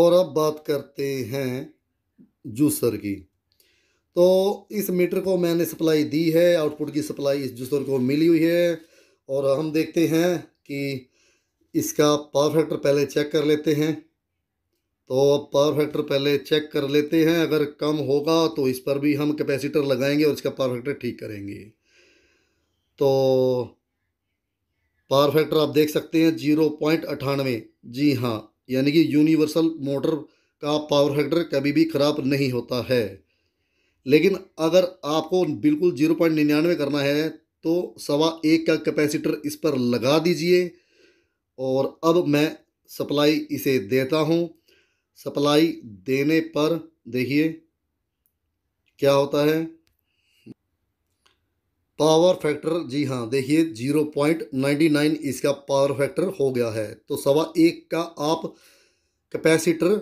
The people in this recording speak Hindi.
और अब बात करते हैं जूसर की तो इस मीटर को मैंने सप्लाई दी है आउटपुट की सप्लाई इस जूसर को मिली हुई है और हम देखते हैं कि इसका पावर फैक्टर पहले चेक कर लेते हैं तो अब पावर फैक्टर पहले चेक कर लेते हैं अगर कम होगा तो इस पर भी हम कैपेसिटर लगाएंगे और इसका पावर फैक्टर ठीक करेंगे तो पावर फैक्टर आप देख सकते हैं जीरो पॉइंट अठानवे जी हाँ यानी कि यूनिवर्सल मोटर का पावर फैक्टर कभी भी ख़राब नहीं होता है लेकिन अगर आपको बिल्कुल जीरो पॉइंट निन्यानवे करना है तो सवा एक का कैपेसिटर इस पर लगा दीजिए और अब मैं सप्लाई इसे देता हूँ सप्लाई देने पर देखिए क्या होता है पावर फैक्टर जी हाँ देखिए जीरो पॉइंट नाइन्टी नाइन इसका पावर फैक्टर हो गया है तो सवा एक का आप कैपेसिटर